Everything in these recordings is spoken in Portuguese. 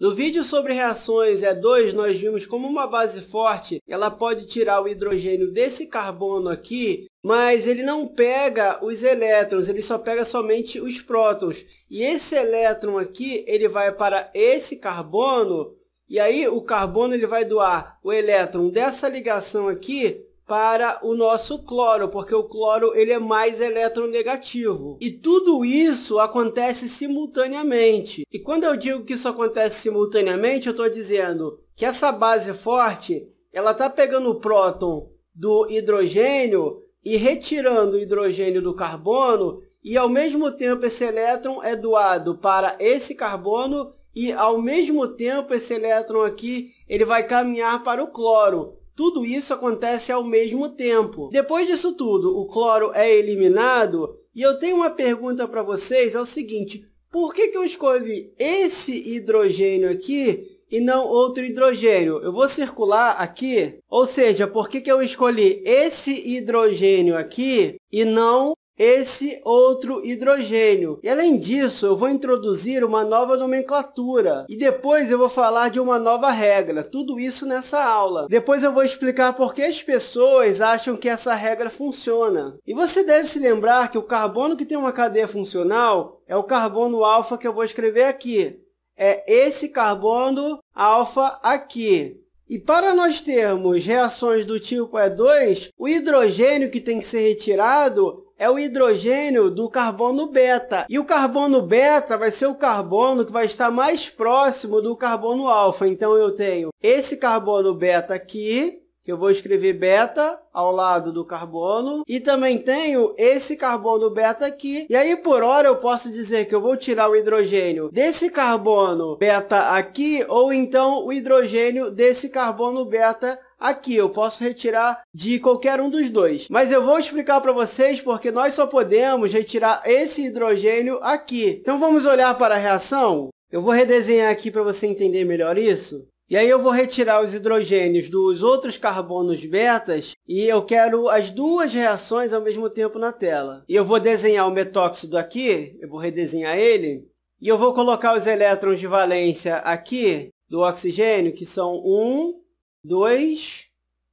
No vídeo sobre reações E2, nós vimos como uma base forte, ela pode tirar o hidrogênio desse carbono aqui, mas ele não pega os elétrons, ele só pega somente os prótons. E esse elétron aqui, ele vai para esse carbono, e aí o carbono ele vai doar o elétron dessa ligação aqui para o nosso cloro, porque o cloro ele é mais eletronegativo. E tudo isso acontece simultaneamente. E quando eu digo que isso acontece simultaneamente, eu estou dizendo que essa base forte, ela está pegando o próton do hidrogênio e retirando o hidrogênio do carbono, e ao mesmo tempo esse elétron é doado para esse carbono e ao mesmo tempo esse elétron aqui ele vai caminhar para o cloro. Tudo isso acontece ao mesmo tempo. Depois disso tudo, o cloro é eliminado. E eu tenho uma pergunta para vocês, é o seguinte. Por que, que eu escolhi esse hidrogênio aqui e não outro hidrogênio. Eu vou circular aqui, ou seja, por que, que eu escolhi esse hidrogênio aqui e não esse outro hidrogênio. E além disso, eu vou introduzir uma nova nomenclatura e depois eu vou falar de uma nova regra, tudo isso nessa aula. Depois eu vou explicar por que as pessoas acham que essa regra funciona. E você deve se lembrar que o carbono que tem uma cadeia funcional é o carbono alfa que eu vou escrever aqui. É esse carbono alfa aqui. E para nós termos reações do tipo E2, o hidrogênio que tem que ser retirado é o hidrogênio do carbono beta. E o carbono beta vai ser o carbono que vai estar mais próximo do carbono alfa. Então, eu tenho esse carbono beta aqui, que eu vou escrever beta ao lado do carbono, e também tenho esse carbono beta aqui. E aí, por hora, eu posso dizer que eu vou tirar o hidrogênio desse carbono beta aqui, ou então o hidrogênio desse carbono beta aqui Aqui eu posso retirar de qualquer um dos dois. Mas eu vou explicar para vocês porque nós só podemos retirar esse hidrogênio aqui. Então vamos olhar para a reação? Eu vou redesenhar aqui para você entender melhor isso. E aí eu vou retirar os hidrogênios dos outros carbonos betas e eu quero as duas reações ao mesmo tempo na tela. E eu vou desenhar o metóxido aqui, eu vou redesenhar ele, e eu vou colocar os elétrons de valência aqui do oxigênio, que são 1, 2,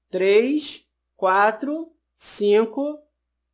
3, 4, 5,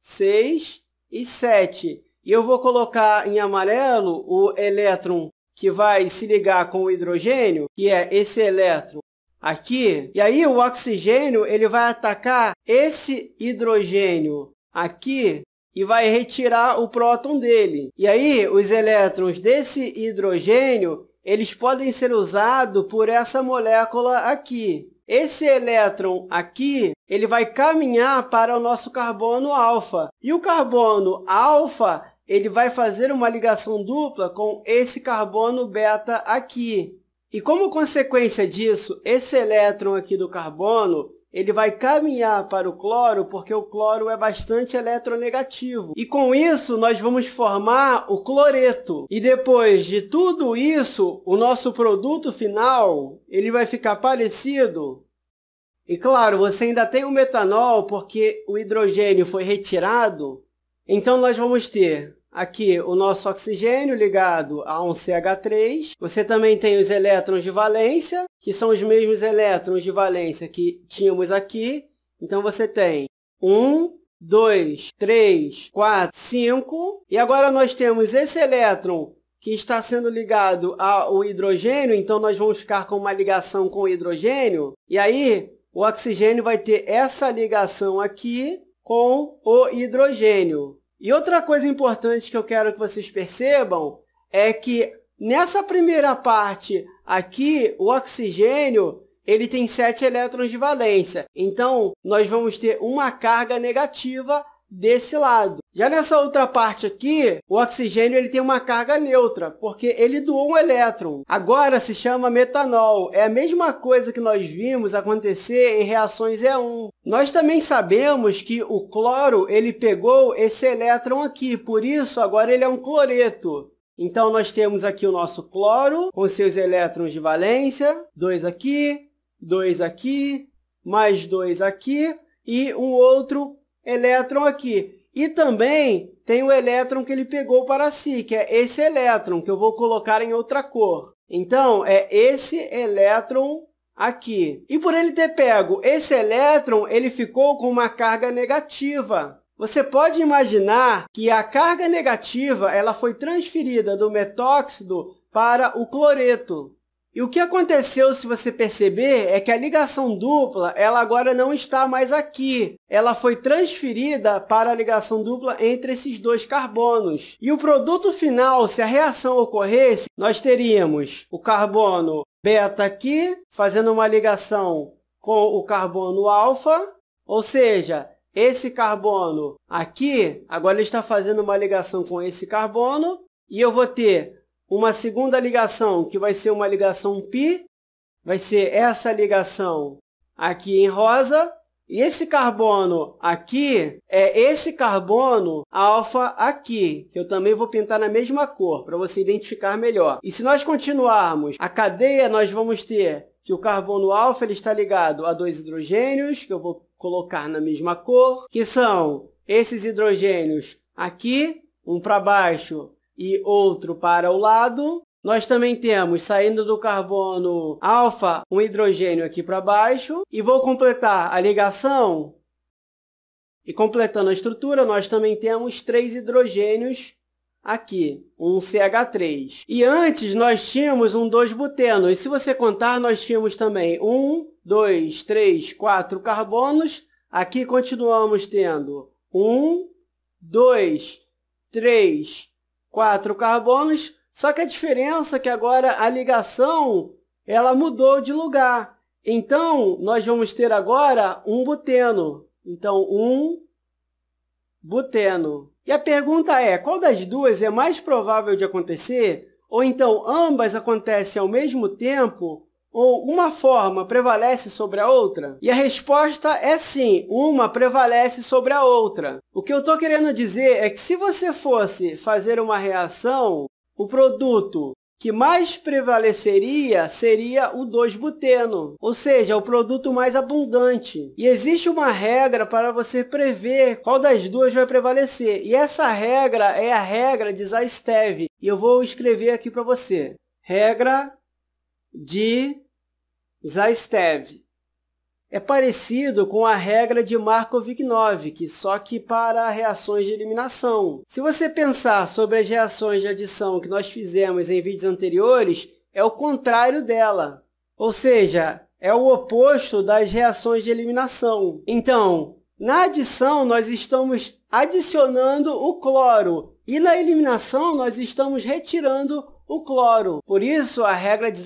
6 e 7. E eu vou colocar em amarelo o elétron que vai se ligar com o hidrogênio, que é esse elétron aqui. E aí o oxigênio ele vai atacar esse hidrogênio aqui e vai retirar o próton dele. E aí os elétrons desse hidrogênio eles podem ser usados por essa molécula aqui. Esse elétron aqui, ele vai caminhar para o nosso carbono alfa. E o carbono alfa, ele vai fazer uma ligação dupla com esse carbono beta aqui. E como consequência disso, esse elétron aqui do carbono, ele vai caminhar para o cloro porque o cloro é bastante eletronegativo. E com isso nós vamos formar o cloreto. E depois de tudo isso, o nosso produto final, ele vai ficar parecido e claro, você ainda tem o metanol porque o hidrogênio foi retirado. Então nós vamos ter Aqui, o nosso oxigênio ligado a um CH3. Você também tem os elétrons de valência, que são os mesmos elétrons de valência que tínhamos aqui. Então, você tem 1, 2, 3, 4, 5. E agora nós temos esse elétron que está sendo ligado ao hidrogênio, então nós vamos ficar com uma ligação com o hidrogênio. E aí, o oxigênio vai ter essa ligação aqui com o hidrogênio. E outra coisa importante que eu quero que vocês percebam é que nessa primeira parte aqui, o oxigênio ele tem 7 elétrons de valência. Então, nós vamos ter uma carga negativa desse lado. Já nessa outra parte aqui, o oxigênio ele tem uma carga neutra, porque ele doou um elétron. Agora se chama metanol. É a mesma coisa que nós vimos acontecer em reações E1. Nós também sabemos que o cloro ele pegou esse elétron aqui, por isso agora ele é um cloreto. Então nós temos aqui o nosso cloro com seus elétrons de valência, dois aqui, dois aqui, mais dois aqui e um outro elétron aqui. E também tem o elétron que ele pegou para si, que é esse elétron, que eu vou colocar em outra cor. Então, é esse elétron aqui. E por ele ter pego esse elétron, ele ficou com uma carga negativa. Você pode imaginar que a carga negativa ela foi transferida do metóxido para o cloreto. E o que aconteceu, se você perceber, é que a ligação dupla, ela agora não está mais aqui. Ela foi transferida para a ligação dupla entre esses dois carbonos. E o produto final, se a reação ocorresse, nós teríamos o carbono beta aqui, fazendo uma ligação com o carbono alfa, ou seja, esse carbono aqui, agora está fazendo uma ligação com esse carbono, e eu vou ter uma segunda ligação, que vai ser uma ligação π, vai ser essa ligação aqui em rosa, e esse carbono aqui é esse carbono alfa aqui, que eu também vou pintar na mesma cor, para você identificar melhor. E se nós continuarmos a cadeia, nós vamos ter que o carbono alfa ele está ligado a dois hidrogênios, que eu vou colocar na mesma cor, que são esses hidrogênios aqui, um para baixo e outro para o lado. Nós também temos, saindo do carbono alfa, um hidrogênio aqui para baixo. E vou completar a ligação. E completando a estrutura, nós também temos três hidrogênios aqui, um CH3. E antes nós tínhamos um 2-buteno. E se você contar, nós tínhamos também um, dois, três, quatro carbonos. Aqui continuamos tendo um, dois, três, quatro carbonos, só que a diferença é que agora a ligação ela mudou de lugar. Então, nós vamos ter agora um buteno. Então, um buteno. E a pergunta é, qual das duas é mais provável de acontecer? Ou então ambas acontecem ao mesmo tempo ou uma forma prevalece sobre a outra? E a resposta é sim, uma prevalece sobre a outra. O que eu estou querendo dizer é que se você fosse fazer uma reação, o produto que mais prevaleceria seria o 2-buteno, ou seja, o produto mais abundante. E existe uma regra para você prever qual das duas vai prevalecer, e essa regra é a regra de Zaitsev e eu vou escrever aqui para você. Regra de Zaistev. É parecido com a regra de Markovnik, só que para reações de eliminação. Se você pensar sobre as reações de adição que nós fizemos em vídeos anteriores, é o contrário dela. Ou seja, é o oposto das reações de eliminação. Então, na adição, nós estamos adicionando o cloro e na eliminação, nós estamos retirando o cloro. Por isso, a regra de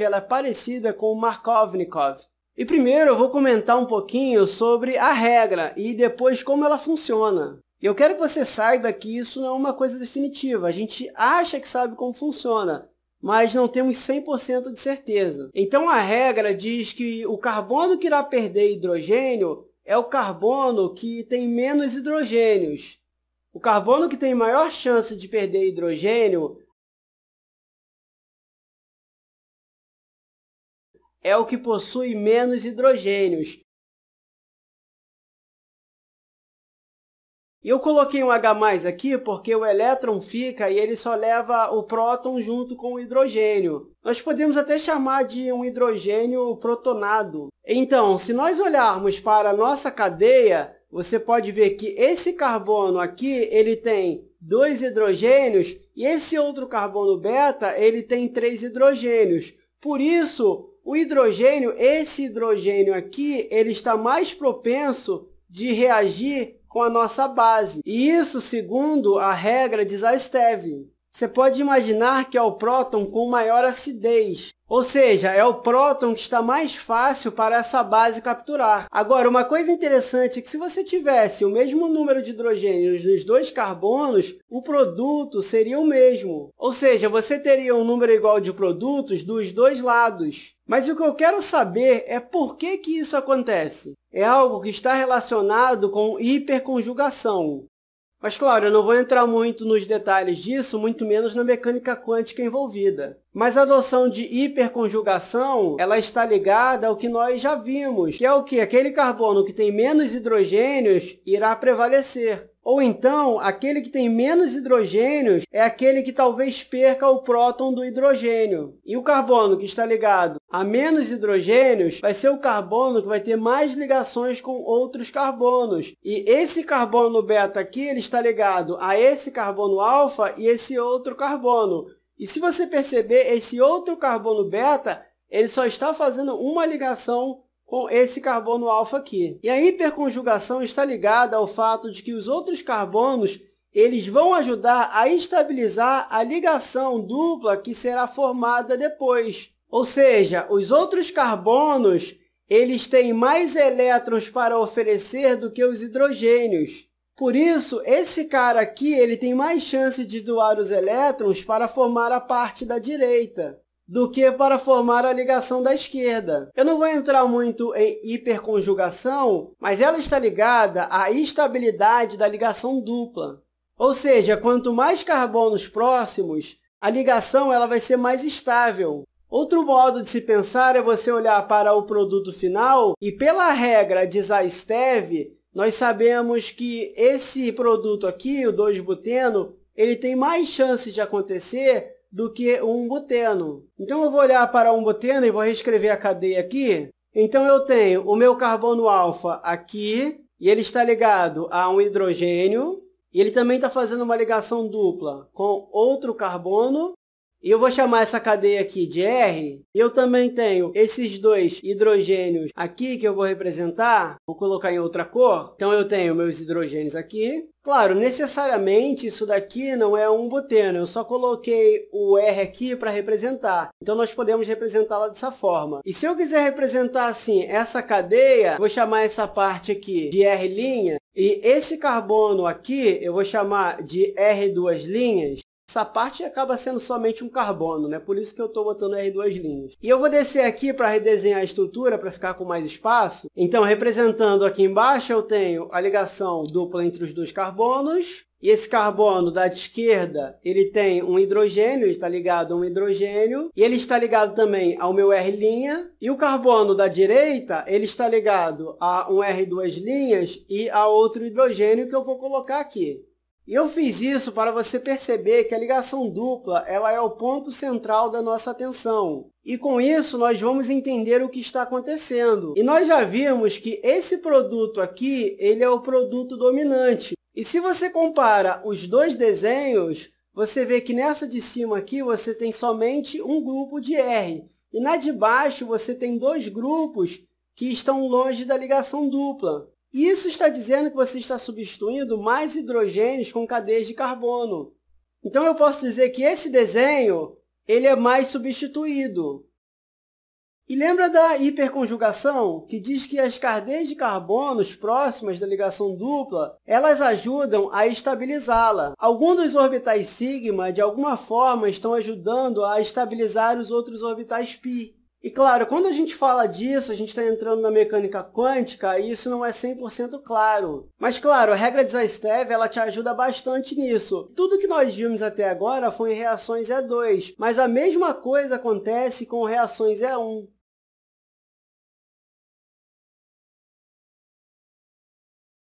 ela é parecida com o Markovnikov. E primeiro eu vou comentar um pouquinho sobre a regra e depois como ela funciona. eu quero que você saiba que isso não é uma coisa definitiva. A gente acha que sabe como funciona, mas não temos 100% de certeza. Então a regra diz que o carbono que irá perder hidrogênio é o carbono que tem menos hidrogênios. O carbono que tem maior chance de perder hidrogênio é o que possui menos hidrogênios. E eu coloquei um H+, aqui porque o elétron fica e ele só leva o próton junto com o hidrogênio. Nós podemos até chamar de um hidrogênio protonado. Então, se nós olharmos para a nossa cadeia, você pode ver que esse carbono aqui, ele tem dois hidrogênios e esse outro carbono beta, ele tem três hidrogênios. Por isso, o hidrogênio, esse hidrogênio aqui, ele está mais propenso de reagir com a nossa base. E isso segundo a regra de Zaitsev. Você pode imaginar que é o próton com maior acidez, ou seja, é o próton que está mais fácil para essa base capturar. Agora, uma coisa interessante é que se você tivesse o mesmo número de hidrogênios nos dois carbonos, o produto seria o mesmo. Ou seja, você teria um número igual de produtos dos dois lados. Mas o que eu quero saber é por que, que isso acontece. É algo que está relacionado com hiperconjugação. Mas claro, eu não vou entrar muito nos detalhes disso, muito menos na mecânica quântica envolvida. Mas a adoção de hiperconjugação, ela está ligada ao que nós já vimos, que é o que aquele carbono que tem menos hidrogênios irá prevalecer. Ou então, aquele que tem menos hidrogênios é aquele que talvez perca o próton do hidrogênio. E o carbono que está ligado a menos hidrogênios vai ser o carbono que vai ter mais ligações com outros carbonos. E esse carbono beta aqui ele está ligado a esse carbono alfa e esse outro carbono. E se você perceber, esse outro carbono beta ele só está fazendo uma ligação com esse carbono alfa aqui. E a hiperconjugação está ligada ao fato de que os outros carbonos eles vão ajudar a estabilizar a ligação dupla que será formada depois. Ou seja, os outros carbonos eles têm mais elétrons para oferecer do que os hidrogênios. Por isso, esse cara aqui ele tem mais chance de doar os elétrons para formar a parte da direita do que para formar a ligação da esquerda. Eu não vou entrar muito em hiperconjugação, mas ela está ligada à estabilidade da ligação dupla. Ou seja, quanto mais carbonos próximos, a ligação ela vai ser mais estável. Outro modo de se pensar é você olhar para o produto final e pela regra de Zastev, nós sabemos que esse produto aqui, o 2-buteno, ele tem mais chances de acontecer do que um buteno. Então eu vou olhar para um buteno e vou reescrever a cadeia aqui. Então eu tenho o meu carbono alfa aqui, e ele está ligado a um hidrogênio, e ele também está fazendo uma ligação dupla com outro carbono, e eu vou chamar essa cadeia aqui de R. Eu também tenho esses dois hidrogênios aqui que eu vou representar. Vou colocar em outra cor. Então, eu tenho meus hidrogênios aqui. Claro, necessariamente isso daqui não é um buteno, eu só coloquei o R aqui para representar. Então nós podemos representá-la dessa forma. E se eu quiser representar assim essa cadeia, vou chamar essa parte aqui de R', e esse carbono aqui eu vou chamar de R duas linhas, essa parte acaba sendo somente um carbono, né? Por isso que eu estou botando r duas linhas. E eu vou descer aqui para redesenhar a estrutura, para ficar com mais espaço. Então, representando aqui embaixo, eu tenho a ligação dupla entre os dois carbonos. E esse carbono da esquerda, ele tem um hidrogênio, está ligado a um hidrogênio, e ele está ligado também ao meu R', e o carbono da direita, ele está ligado a um R duas linhas e a outro hidrogênio que eu vou colocar aqui. E eu fiz isso para você perceber que a ligação dupla ela é o ponto central da nossa atenção. E com isso nós vamos entender o que está acontecendo. E nós já vimos que esse produto aqui, ele é o produto dominante. E se você compara os dois desenhos, você vê que nessa de cima aqui você tem somente um grupo de R. E na de baixo você tem dois grupos que estão longe da ligação dupla. Isso está dizendo que você está substituindo mais hidrogênios com cadeias de carbono. Então eu posso dizer que esse desenho ele é mais substituído. E lembra da hiperconjugação, que diz que as cadeias de carbonos próximas da ligação dupla, elas ajudam a estabilizá-la. Alguns dos orbitais sigma, de alguma forma, estão ajudando a estabilizar os outros orbitais π. E claro, quando a gente fala disso, a gente está entrando na mecânica quântica e isso não é 100% claro. Mas claro, a regra de Zaitsev ela te ajuda bastante nisso. Tudo que nós vimos até agora foi em reações E2, mas a mesma coisa acontece com reações E1.